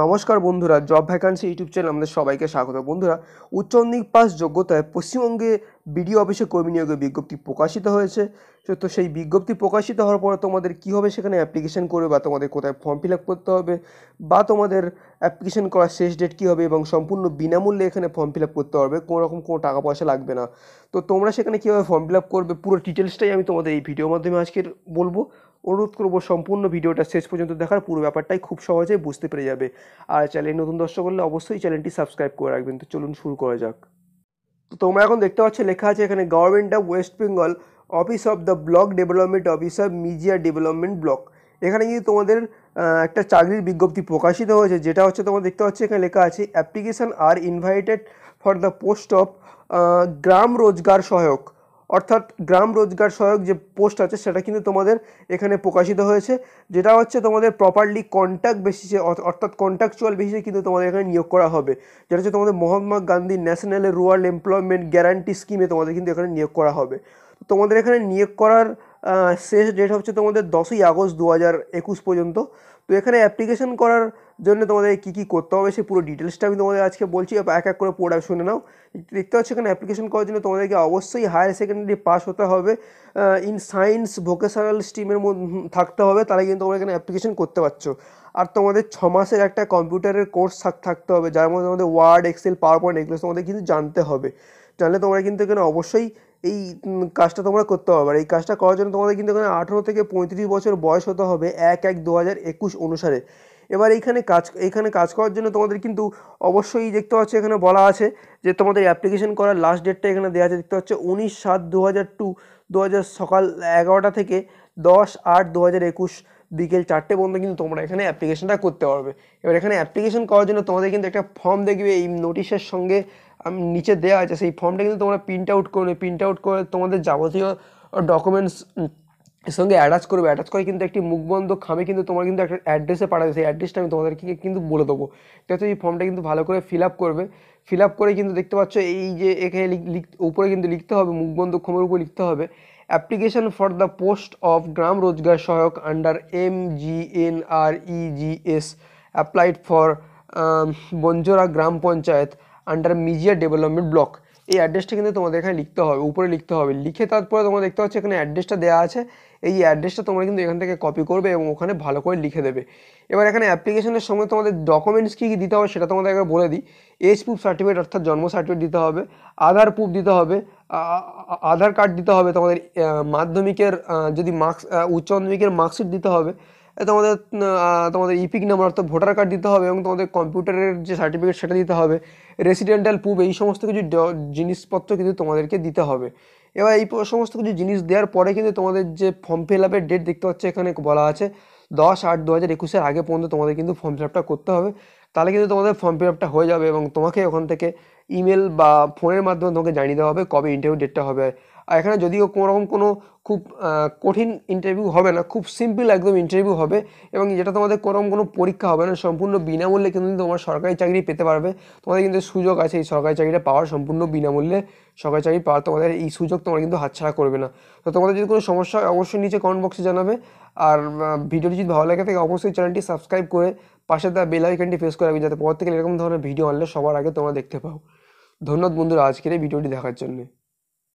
নমস্কার বন্ধুরা job vacancy YouTube channel আমাদের সবাইকে স্বাগত বন্ধুরা উচ্চনিক পাস যোগ্যতায় পশ্চিমবঙ্গে বিডিও অফিসে কর্মী নিয়োগের বিজ্ঞপ্তি প্রকাশিত হয়েছে তো সেই বিজ্ঞপ্তি প্রকাশিত হওয়ার পরে তোমাদের কী হবে সেখানে অ্যাপ্লিকেশন করবে বা তোমাদের কোথায় ফর্ম ফিল আপ করতে হবে বা তোমাদের অ্যাপ্লিকেশন করার শেষ ডেট কী হবে এবং সম্পূর্ণ বিনামূল্যে এখানে ফর্ম ফিল আপ করতে পারবে কোনো রকম কোনো টাকা পয়সা লাগবে না তো তোমরা সেখানে কীভাবে ফর্ম ফিল আপ করবে পুরো ডিটেলসটাই আমি তোমাদের এই ভিডিওর মাধ্যমে আজকের বলবো অনুরোধ করবো সম্পূর্ণ ভিডিওটা শেষ পর্যন্ত দেখার পুরো ব্যাপারটাই খুব সহজে বুঝতে পেরে যাবে আর চ্যানেল নতুন দর্শক হলে অবশ্যই চ্যানেলটি সাবস্ক্রাইব করে রাখবেন তো চলুন শুরু করা যাক তো তোমরা এখন দেখতে পাচ্ছ লেখা আছে এখানে government of West Bengal office of the block development office of Mejia development block এখানে কিন্তু তোমাদের একটা চাকরির বিজ্ঞপ্তি প্রকাশিত হয়েছে যেটা হচ্ছে তোমরা দেখতে পাচ্ছ এখানে লেখা আছে application are invited for the post of Gram Rozgar Sahayak অর্থাৎ গ্রাম রোজগার সহায়ক যে পোস্ট আছে সেটা কিন্তু তোমাদের এখানে প্রকাশিত হয়েছে যেটা হচ্ছে তোমাদের প্রপারলি কন্ট্যাক্ট বেসিসে অর্থাৎ কন্ট্যাকচুয়াল বেসিসে কিন্তু তোমাদের এখানে নিয়োগ করা হবে যেটা হচ্ছে তোমাদের Mahatma Gandhi national rural employment guarantee স্কিমে তোমাদের কিন্তু এখানে নিয়োগ করা হবে তোমাদের এখানে নিয়োগ করার শেষ ডেট হচ্ছে তোমাদের দশই আগস্ট দু হাজার একুশ পর্যন্ত তো এখানে অ্যাপ্লিকেশন করার জন্য তোমাদের কী কী করতে হবে সেই পুরো ডিটেলসটা আমি তোমাদের আজকে বলছি এক এক করে পড়া শুনে নাও দেখতে পাচ্ছ এখানে অ্যাপ্লিকেশন করার জন্য তোমাদেরকে অবশ্যই হায়ার সেকেন্ডারি পাস হতে হবে ইন সায়েন্স ভোকেশনাল স্ট্রিমের থাকতে হবে তাহলে কিন্তু তোমরা এখানে অ্যাপ্লিকেশন করতে পারছো আর তোমাদের ছ মাসের একটা কম্পিউটারের কোর্স থাকতে হবে যার মধ্যে তোমাদের ওয়ার্ড এক্সেল পাওয়ার পয়েন্ট এগুলো তোমাদের কিন্তু জানতে হবে জানলে তোমরা কিন্তু এখানে অবশ্যই এই কাজটা তোমরা করতে হবে আর এই কাজটা করার জন্য তোমাদের কিন্তু এখানে আঠেরো থেকে পঁয়ত্রিশ বছর বয়স হতে হবে এক এক দু হাজার একুশ অনুসারে এবার এইখানে কাজ এইখানে কাজ করার জন্য তোমাদের কিন্তু অবশ্যই দেখতে পাচ্ছি এখানে বলা আছে যে তোমাদের অ্যাপ্লিকেশন করার লাস্ট ডেটটা এখানে দেওয়া আছে দেখতে পাচ্ছে উনিশ সাত দু হাজার টু দু হাজার সকাল এগারোটা থেকে দশ আট দু হাজার একুশ বিকেল চারটে পর্যন্ত কিন্তু তোমরা এখানে অ্যাপ্লিকেশনটা করতে পারবে এবার এখানে অ্যাপ্লিকেশন করার জন্য তোমাদের কিন্তু একটা ফর্ম দেখবে এই নোটিশের সঙ্গে আমি নিচে দেওয়া আছে সেই ফর্মটা কিন্তু তোমরা প্রিন্ট আউট করবে প্রিন্ট আউট করে তোমাদের যাবতীয় ডকুমেন্টস সঙ্গে অ্যাটাচ করবে অ্যাটাচ করে কিন্তু একটি মুখবন্ধ খামে কিন্তু তোমার কিন্তু একটা অ্যাড্রেসে পাঠাবে সেই অ্যাড্রেসটা আমি তোমাদেরকে কিন্তু বলে দেবো ঠিক এই ফর্মটা কিন্তু ভালো করে ফিল আপ করবে ফিল আপ করে কিন্তু দেখতে পাচ্ছ এই যে এখানে উপরে কিন্তু লিখতে হবে মুখবন্ধ খমের উপর লিখতে হবে application for the post of Gram Rozgar Sahayak under M G N R E G S applied for Banjara Gram Panchayat under Mejia development block এই অ্যাড্রেসটা কিন্তু তোমাদের এখানে লিখতে হবে উপরে লিখতে হবে লিখে তারপরে তোমরা দেখতে পাচ্ছ এখানে অ্যাড্রেসটা দেওয়া আছে এই অ্যাড্রেসটা তোমরা কিন্তু এখান থেকে কপি করবে এবং ওখানে ভালো করে লিখে দেবে এবার এখানে অ্যাপ্লিকেশনের সময় তোমাদের ডকুমেন্টস কী কী দিতে হবে সেটা তোমাদের একবার বলে দিই এজ প্রুফ সার্টিফিকেট অর্থাৎ জন্ম সার্টিফিকেট দিতে হবে আধার প্রুফ দিতে হবে আধার কার্ড দিতে হবে তোমাদের মাধ্যমিকের যদি মার্কস উচ্চ মাধ্যমিকের মার্কশিট দিতে হবে তোমাদের তোমাদের ইপিক e নাম্বার অর্থাৎ ভোটার কার্ড দিতে হবে এবং তোমাদের কম্পিউটারের যে সার্টিফিকেট সেটা দিতে হবে রেসিডেন্টাল প্রুফ এই সমস্ত কিছু জিনিসপত্র কিন্তু তোমাদেরকে দিতে হবে এবার এই সমস্ত কিছু জিনিস দেওয়ার পরে কিন্তু তোমাদের যে ফর্ম ফিল আপের ডেট দেখতে পাচ্ছি এখানে বলা আছে দশ আট দু হাজার একুশের আগে পর্যন্ত তোমাদের কিন্তু ফর্ম ফিল আপটা করতে হবে তাহলে কিন্তু তোমাদের ফর্ম ফিল আপটা হয়ে যাবে এবং তোমাকে ওখান থেকে ইমেল বা ফোনের মাধ্যমে তোমাকে জানিয়ে দেওয়া হবে কবে ইন্টারভিউ ডেটটা হবে আর এখানে যদিও কোনোরকম কোনো খুব কঠিন ইন্টারভিউ হবে না খুব সিম্পল একদম ইন্টারভিউ হবে এবং যেটা তোমাদের কোনোরকম কোনো পরীক্ষা হবে না সম্পূর্ণ বিনামূল্যে কিন্তু তোমার সরকারি চাকরি পেতে পারবে তোমাদের কিন্তু সুযোগ আছে এই সরকারি চাকরিটা পাওয়ার সম্পূর্ণ বিনামূল্যে সরকারি চাকরি পাওয়ার তোমাদের এই সুযোগ তোমরা কিন্তু হাতছাড়া করবে না তো তোমাদের যদি কোনো সমস্যা হয় অবশ্যই নিচে কমেন্ট বক্সে জানাবে আর ভিডিওটি যদি ভালো লাগে থাকে অবশ্যই চ্যানেলটি সাবস্ক্রাইব করে পাশে দেওয়া বেল আইকনটি প্রেস করে রাখবে যাতে পর থেকে এরকম ধরনের ভিডিও আনলে সবার আগে তোমরা দেখতে পাও ধন্যবাদ বন্ধুরা আজকের এই ভিডিওটি দেখার জন্যে